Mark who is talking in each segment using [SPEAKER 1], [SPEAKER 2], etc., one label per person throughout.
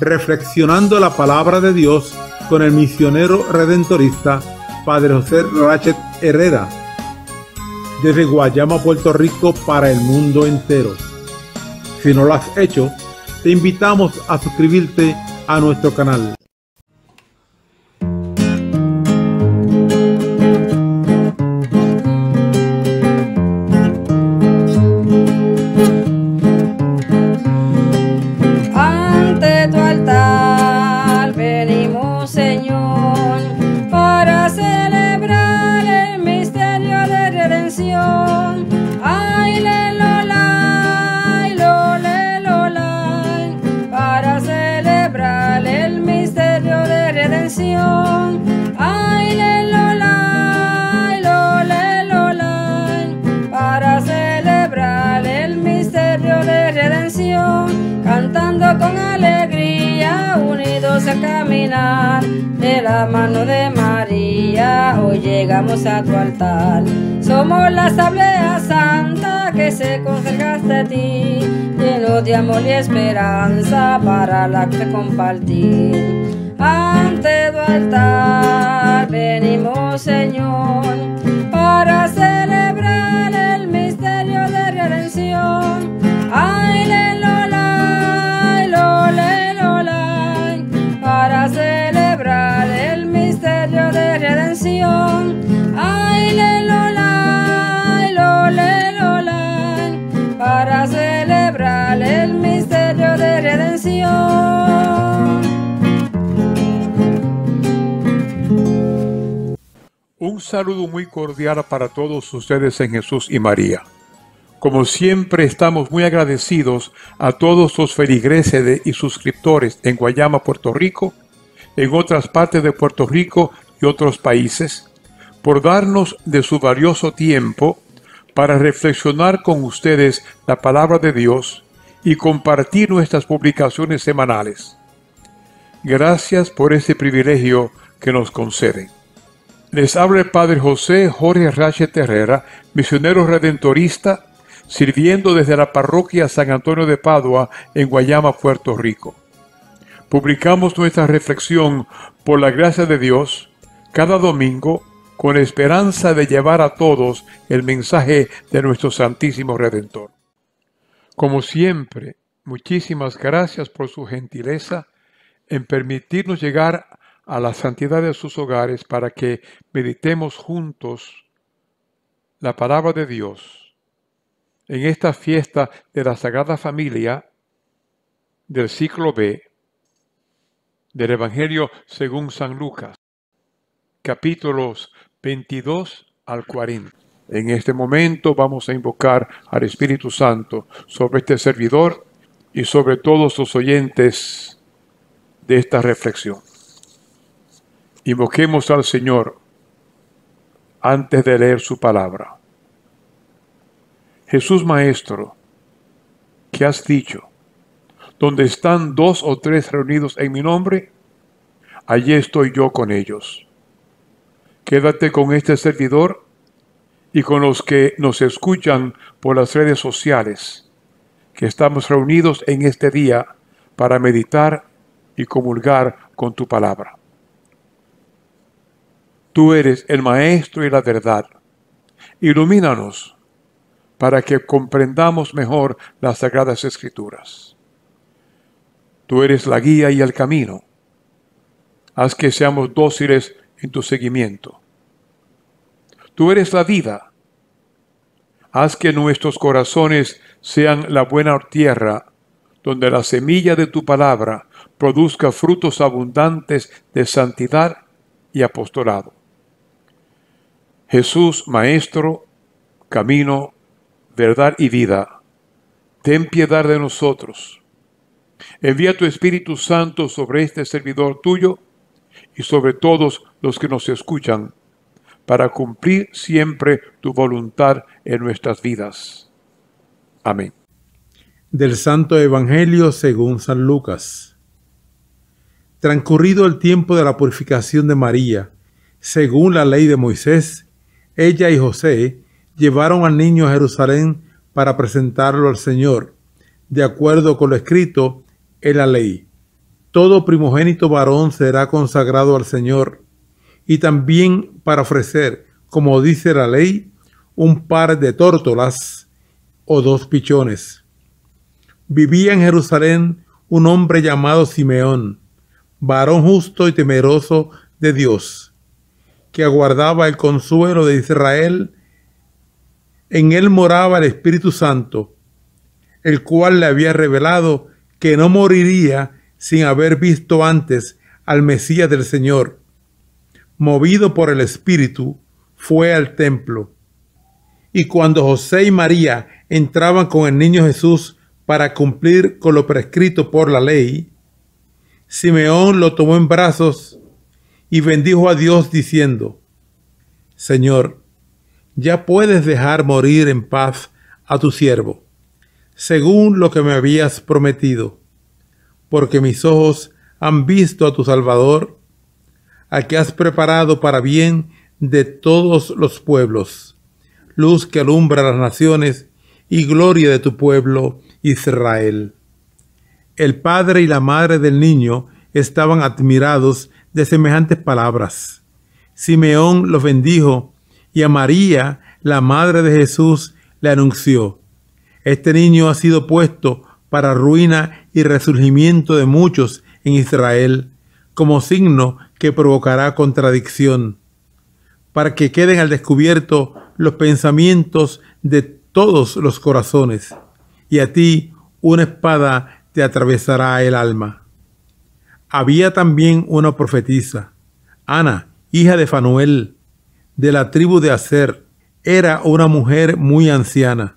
[SPEAKER 1] reflexionando la palabra de Dios con el misionero redentorista Padre José Rachet Herrera, desde Guayama, Puerto Rico, para el mundo entero. Si no lo has hecho, te invitamos a suscribirte a nuestro canal.
[SPEAKER 2] a tu altar. Somos la asamblea santa que se consagraste a ti, lleno de amor y esperanza para la que compartir. Ante tu altar venimos, Señor
[SPEAKER 3] saludo muy cordial para todos ustedes en Jesús y María. Como siempre estamos muy agradecidos a todos los feligreses y suscriptores en Guayama, Puerto Rico, en otras partes de Puerto Rico y otros países, por darnos de su valioso tiempo para reflexionar con ustedes la palabra de Dios y compartir nuestras publicaciones semanales. Gracias por este privilegio que nos conceden. Les habla el Padre José Jorge Rache Terrera, misionero redentorista, sirviendo desde la parroquia San Antonio de Padua en Guayama, Puerto Rico. Publicamos nuestra reflexión por la gracia de Dios cada domingo con esperanza de llevar a todos el mensaje de nuestro Santísimo Redentor. Como siempre, muchísimas gracias por su gentileza en permitirnos llegar a la santidad de sus hogares para que meditemos juntos la palabra de Dios en esta fiesta de la Sagrada Familia del ciclo B del Evangelio según San Lucas, capítulos 22 al 40. En este momento vamos a invocar al Espíritu Santo sobre este servidor y sobre todos los oyentes de esta reflexión. Invoquemos al Señor antes de leer su palabra. Jesús Maestro, ¿qué has dicho? Donde están dos o tres reunidos en mi nombre, allí estoy yo con ellos. Quédate con este servidor y con los que nos escuchan por las redes sociales, que estamos reunidos en este día para meditar y comulgar con tu palabra. Tú eres el Maestro y la verdad. Ilumínanos para que comprendamos mejor las sagradas escrituras. Tú eres la guía y el camino. Haz que seamos dóciles en tu seguimiento. Tú eres la vida. Haz que nuestros corazones sean la buena tierra, donde la semilla de tu palabra produzca frutos abundantes de santidad y apostolado. Jesús, Maestro, camino, verdad y vida, ten piedad de nosotros. Envía tu Espíritu Santo sobre este servidor tuyo y sobre todos los que nos escuchan, para cumplir siempre tu voluntad en nuestras vidas. Amén. Del
[SPEAKER 1] Santo Evangelio según San Lucas. Transcurrido el tiempo de la purificación de María, según la ley de Moisés, ella y José llevaron al niño a Jerusalén para presentarlo al Señor, de acuerdo con lo escrito en la ley. Todo primogénito varón será consagrado al Señor, y también para ofrecer, como dice la ley, un par de tórtolas o dos pichones. Vivía en Jerusalén un hombre llamado Simeón, varón justo y temeroso de Dios que aguardaba el consuelo de Israel, en él moraba el Espíritu Santo, el cual le había revelado que no moriría sin haber visto antes al Mesías del Señor. Movido por el Espíritu, fue al templo. Y cuando José y María entraban con el niño Jesús para cumplir con lo prescrito por la ley, Simeón lo tomó en brazos y bendijo a Dios diciendo, Señor, ya puedes dejar morir en paz a tu siervo, según lo que me habías prometido, porque mis ojos han visto a tu Salvador, a que has preparado para bien de todos los pueblos, luz que alumbra las naciones y gloria de tu pueblo Israel. El padre y la madre del niño estaban admirados de semejantes palabras. Simeón los bendijo y a María, la madre de Jesús, le anunció, Este niño ha sido puesto para ruina y resurgimiento de muchos en Israel, como signo que provocará contradicción, para que queden al descubierto los pensamientos de todos los corazones, y a ti una espada te atravesará el alma. Había también una profetisa, Ana, hija de Fanuel, de la tribu de Aser. Era una mujer muy anciana.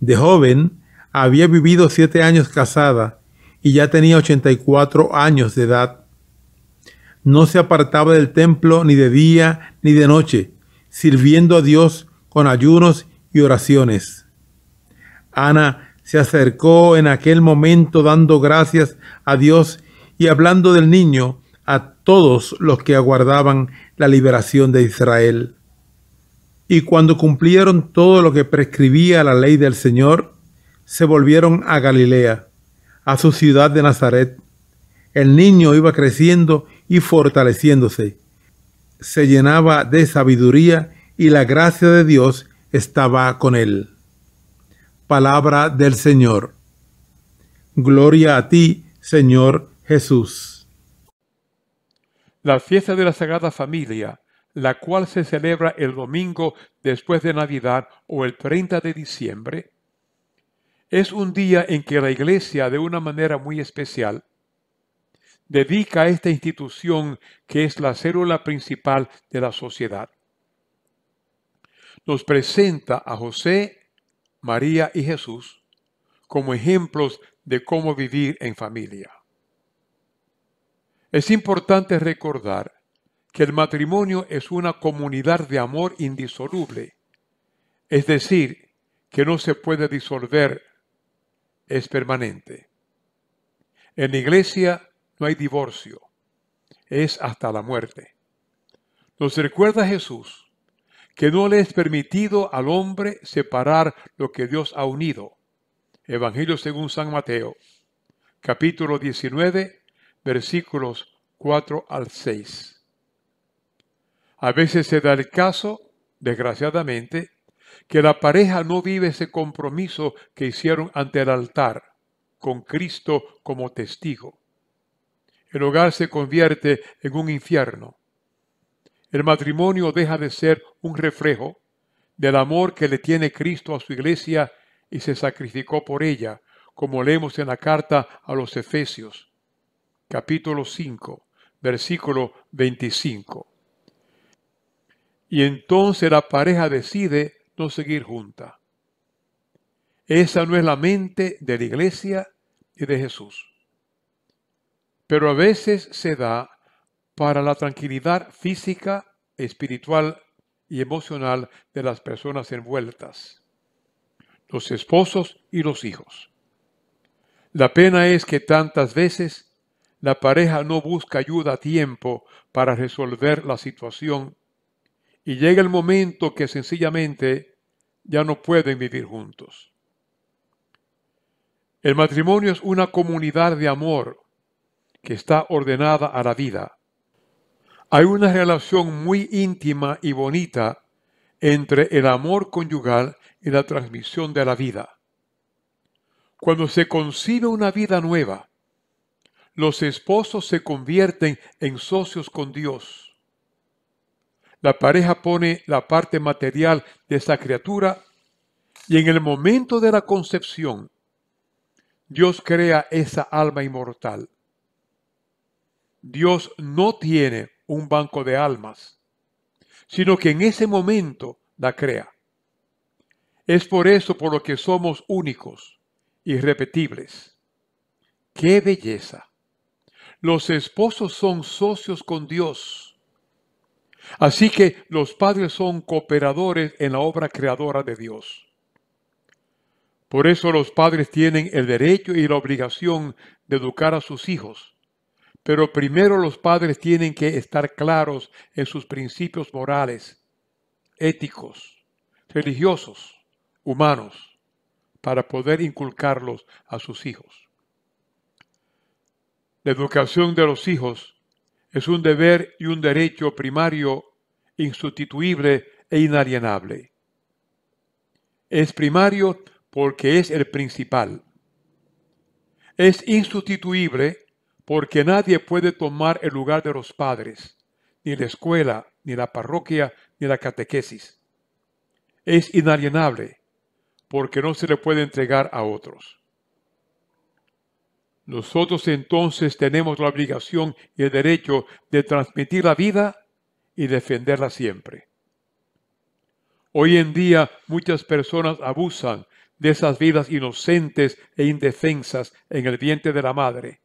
[SPEAKER 1] De joven, había vivido siete años casada y ya tenía 84 años de edad. No se apartaba del templo ni de día ni de noche, sirviendo a Dios con ayunos y oraciones. Ana se acercó en aquel momento dando gracias a Dios y hablando del niño a todos los que aguardaban la liberación de Israel. Y cuando cumplieron todo lo que prescribía la ley del Señor, se volvieron a Galilea, a su ciudad de Nazaret. El niño iba creciendo y fortaleciéndose. Se llenaba de sabiduría y la gracia de Dios estaba con él. Palabra del Señor. Gloria a ti, Señor Jesús.
[SPEAKER 3] La fiesta de la Sagrada Familia, la cual se celebra el domingo después de Navidad o el 30 de diciembre, es un día en que la Iglesia, de una manera muy especial, dedica a esta institución que es la célula principal de la sociedad. Nos presenta a José, María y Jesús como ejemplos de cómo vivir en familia. Es importante recordar que el matrimonio es una comunidad de amor indisoluble, es decir, que no se puede disolver, es permanente. En la iglesia no hay divorcio, es hasta la muerte. Nos recuerda Jesús que no le es permitido al hombre separar lo que Dios ha unido. Evangelio según San Mateo, capítulo 19, versículos 4 al 6. A veces se da el caso, desgraciadamente, que la pareja no vive ese compromiso que hicieron ante el altar, con Cristo como testigo. El hogar se convierte en un infierno. El matrimonio deja de ser un reflejo del amor que le tiene Cristo a su iglesia y se sacrificó por ella, como leemos en la carta a los Efesios capítulo 5, versículo 25. Y entonces la pareja decide no seguir junta. Esa no es la mente de la iglesia y de Jesús. Pero a veces se da para la tranquilidad física, espiritual y emocional de las personas envueltas, los esposos y los hijos. La pena es que tantas veces la pareja no busca ayuda a tiempo para resolver la situación y llega el momento que sencillamente ya no pueden vivir juntos. El matrimonio es una comunidad de amor que está ordenada a la vida. Hay una relación muy íntima y bonita entre el amor conyugal y la transmisión de la vida. Cuando se concibe una vida nueva, los esposos se convierten en socios con Dios. La pareja pone la parte material de esa criatura y en el momento de la concepción, Dios crea esa alma inmortal. Dios no tiene un banco de almas, sino que en ese momento la crea. Es por eso por lo que somos únicos, irrepetibles. ¡Qué belleza! Los esposos son socios con Dios. Así que los padres son cooperadores en la obra creadora de Dios. Por eso los padres tienen el derecho y la obligación de educar a sus hijos. Pero primero los padres tienen que estar claros en sus principios morales, éticos, religiosos, humanos, para poder inculcarlos a sus hijos. La educación de los hijos es un deber y un derecho primario, insustituible e inalienable. Es primario porque es el principal. Es insustituible porque nadie puede tomar el lugar de los padres, ni la escuela, ni la parroquia, ni la catequesis. Es inalienable porque no se le puede entregar a otros. Nosotros entonces tenemos la obligación y el derecho de transmitir la vida y defenderla siempre. Hoy en día muchas personas abusan de esas vidas inocentes e indefensas en el vientre de la madre.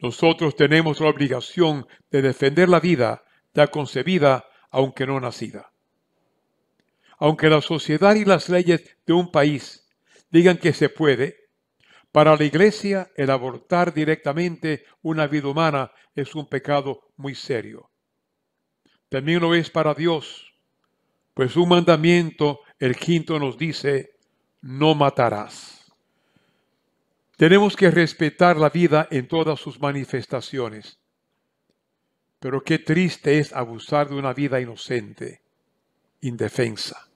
[SPEAKER 3] Nosotros tenemos la obligación de defender la vida ya concebida, aunque no nacida. Aunque la sociedad y las leyes de un país digan que se puede, para la Iglesia, el abortar directamente una vida humana es un pecado muy serio. También lo es para Dios, pues un mandamiento, el quinto, nos dice, no matarás. Tenemos que respetar la vida en todas sus manifestaciones. Pero qué triste es abusar de una vida inocente, indefensa.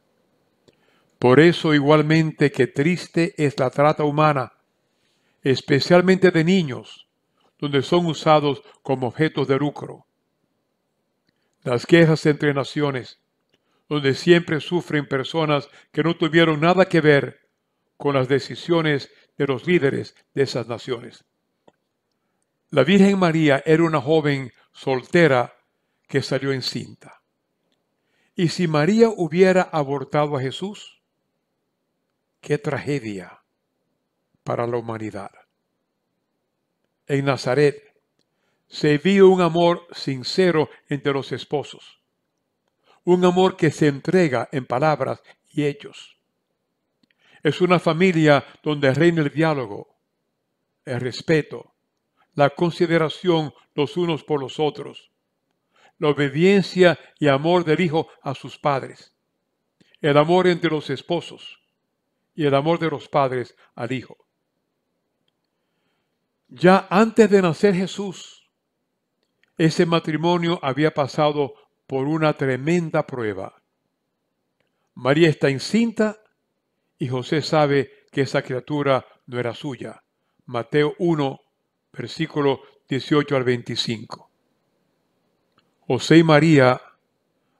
[SPEAKER 3] Por eso igualmente qué triste es la trata humana especialmente de niños, donde son usados como objetos de lucro. Las quejas entre naciones, donde siempre sufren personas que no tuvieron nada que ver con las decisiones de los líderes de esas naciones. La Virgen María era una joven soltera que salió encinta. ¿Y si María hubiera abortado a Jesús? ¡Qué tragedia! para la humanidad. En Nazaret se vio un amor sincero entre los esposos, un amor que se entrega en palabras y hechos. Es una familia donde reina el diálogo, el respeto, la consideración los unos por los otros, la obediencia y amor del hijo a sus padres, el amor entre los esposos y el amor de los padres al hijo. Ya antes de nacer Jesús, ese matrimonio había pasado por una tremenda prueba. María está incinta y José sabe que esa criatura no era suya. Mateo 1, versículo 18 al 25. José y María,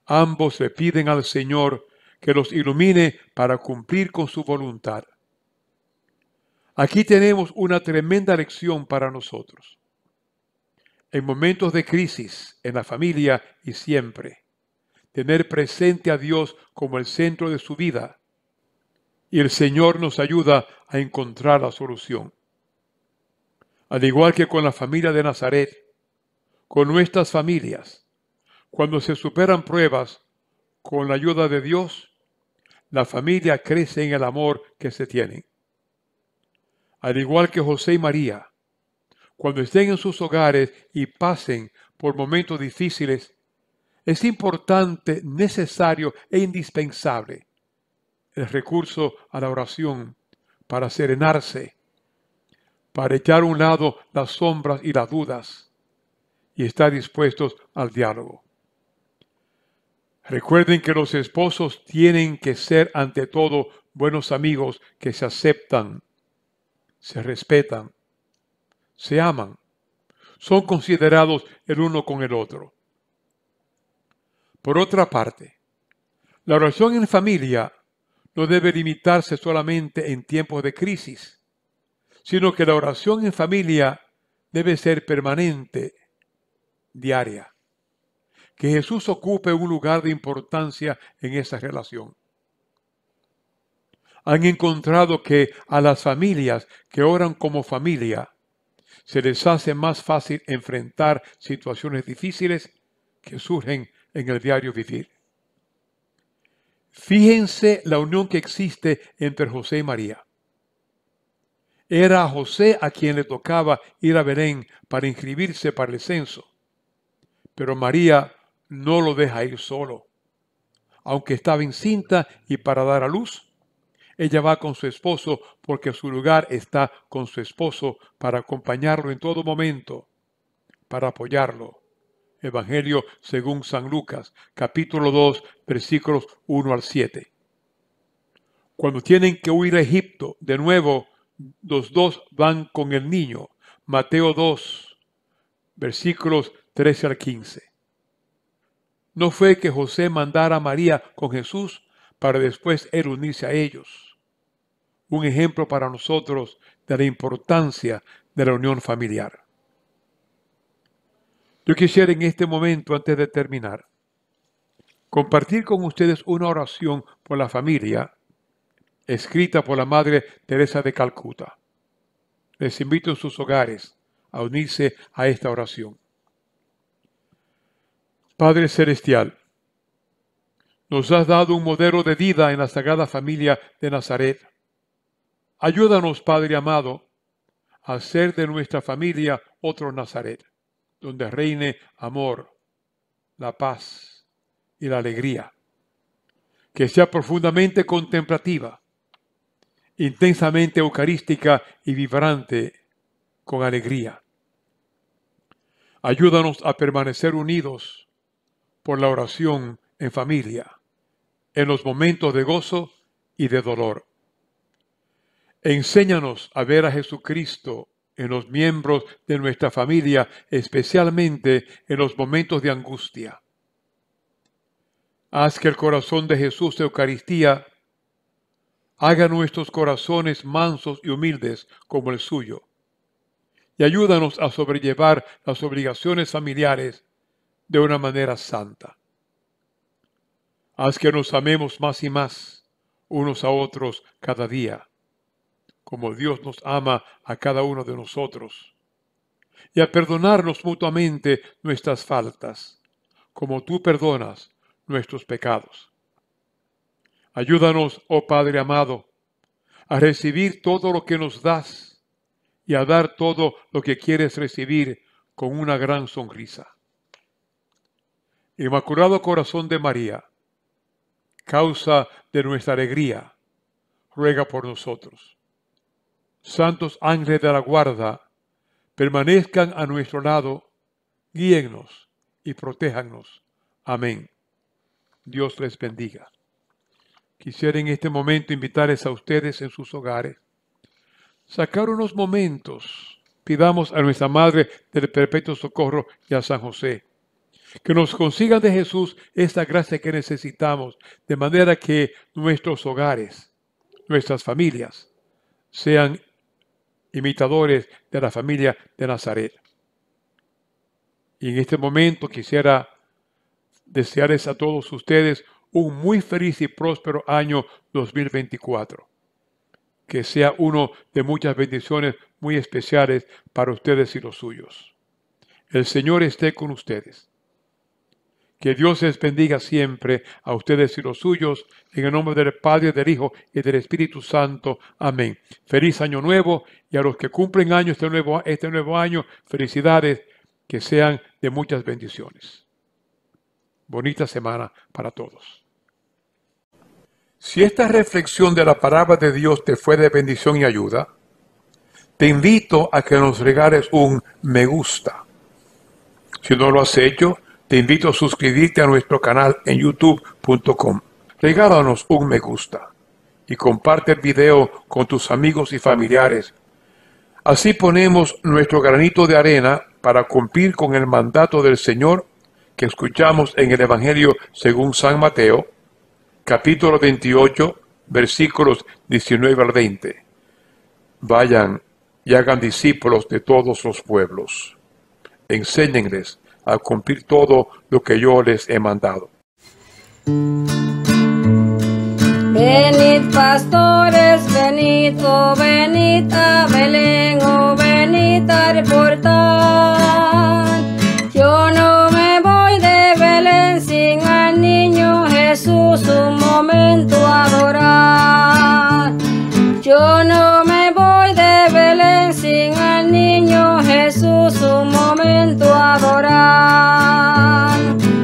[SPEAKER 3] ambos le piden al Señor que los ilumine para cumplir con su voluntad. Aquí tenemos una tremenda lección para nosotros. En momentos de crisis, en la familia y siempre, tener presente a Dios como el centro de su vida. Y el Señor nos ayuda a encontrar la solución. Al igual que con la familia de Nazaret, con nuestras familias, cuando se superan pruebas, con la ayuda de Dios, la familia crece en el amor que se tienen al igual que José y María, cuando estén en sus hogares y pasen por momentos difíciles, es importante, necesario e indispensable el recurso a la oración para serenarse, para echar a un lado las sombras y las dudas y estar dispuestos al diálogo. Recuerden que los esposos tienen que ser ante todo buenos amigos que se aceptan se respetan, se aman, son considerados el uno con el otro. Por otra parte, la oración en familia no debe limitarse solamente en tiempos de crisis, sino que la oración en familia debe ser permanente, diaria. Que Jesús ocupe un lugar de importancia en esa relación han encontrado que a las familias que oran como familia se les hace más fácil enfrentar situaciones difíciles que surgen en el diario vivir. Fíjense la unión que existe entre José y María. Era a José a quien le tocaba ir a Belén para inscribirse para el censo, pero María no lo deja ir solo. Aunque estaba encinta y para dar a luz, ella va con su esposo porque su lugar está con su esposo para acompañarlo en todo momento, para apoyarlo. Evangelio según San Lucas, capítulo 2, versículos 1 al 7. Cuando tienen que huir a Egipto, de nuevo, los dos van con el niño. Mateo 2, versículos 13 al 15. ¿No fue que José mandara a María con Jesús para después Él unirse a ellos. Un ejemplo para nosotros de la importancia de la unión familiar. Yo quisiera en este momento, antes de terminar, compartir con ustedes una oración por la familia escrita por la Madre Teresa de Calcuta. Les invito en sus hogares a unirse a esta oración. Padre Celestial, nos has dado un modelo de vida en la Sagrada Familia de Nazaret. Ayúdanos, Padre amado, a hacer de nuestra familia otro Nazaret, donde reine amor, la paz y la alegría, que sea profundamente contemplativa, intensamente eucarística y vibrante con alegría. Ayúdanos a permanecer unidos por la oración en familia, en los momentos de gozo y de dolor. Enséñanos a ver a Jesucristo en los miembros de nuestra familia, especialmente en los momentos de angustia. Haz que el corazón de Jesús de Eucaristía haga nuestros corazones mansos y humildes como el suyo. Y ayúdanos a sobrellevar las obligaciones familiares de una manera santa. Haz que nos amemos más y más unos a otros cada día, como Dios nos ama a cada uno de nosotros, y a perdonarnos mutuamente nuestras faltas, como tú perdonas nuestros pecados. Ayúdanos, oh Padre amado, a recibir todo lo que nos das y a dar todo lo que quieres recibir con una gran sonrisa. Inmaculado Corazón de María, causa de nuestra alegría, ruega por nosotros. Santos ángeles de la guarda, permanezcan a nuestro lado, guíennos y protéjanos. Amén. Dios les bendiga. Quisiera en este momento invitarles a ustedes en sus hogares. Sacar unos momentos. Pidamos a nuestra Madre del Perpetuo Socorro y a San José que nos consigan de Jesús esta gracia que necesitamos, de manera que nuestros hogares, nuestras familias, sean imitadores de la familia de Nazaret. Y en este momento quisiera desearles a todos ustedes un muy feliz y próspero año 2024. Que sea uno de muchas bendiciones muy especiales para ustedes y los suyos. El Señor esté con ustedes. Que Dios les bendiga siempre a ustedes y los suyos, en el nombre del Padre, del Hijo y del Espíritu Santo. Amén. Feliz año nuevo y a los que cumplen años este nuevo, este nuevo año, felicidades, que sean de muchas bendiciones. Bonita semana para todos. Si esta reflexión de la palabra de Dios te fue de bendición y ayuda, te invito a que nos regales un me gusta. Si no lo has hecho, te invito a suscribirte a nuestro canal en youtube.com. Regálanos un me gusta y comparte el video con tus amigos y familiares. Así ponemos nuestro granito de arena para cumplir con el mandato del Señor que escuchamos en el Evangelio según San Mateo, capítulo 28, versículos 19 al 20. Vayan y hagan discípulos de todos los pueblos. Enséñenles a cumplir todo lo que yo les he mandado.
[SPEAKER 2] Venid pastores, venid, oh, venid a Belén, oh, venid al Yo no me voy de Belén sin al niño Jesús un momento adorar. Yo no me voy de Belén sin al niño Jesús un momento adorar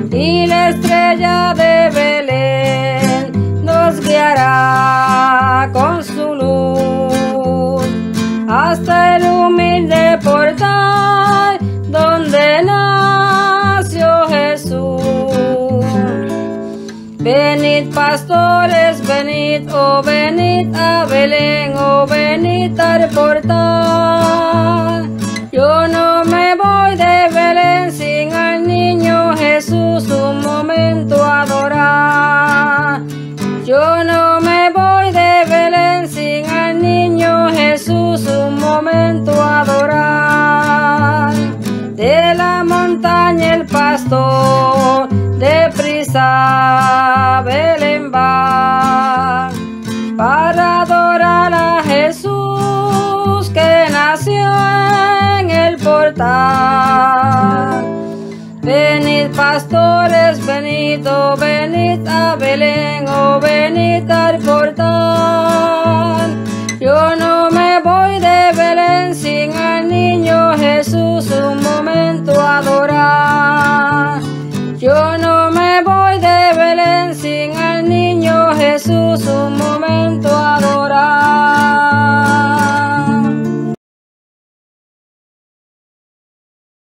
[SPEAKER 2] y la estrella de Belén nos guiará con su luz hasta el humilde portal donde nació Jesús. Venid pastores, venid, oh venid a Belén, oh venid al portal Yo no me voy de Belén sin al niño Jesús un momento adorar. De la montaña el pastor, deprisa Belén va para adorar a Jesús que nació en el portal. Venid pastores, venid, venid. Belén o Yo no me voy de Belén sin al niño Jesús un momento adorar. Yo no me voy de Belén sin al
[SPEAKER 3] niño Jesús un momento adorar.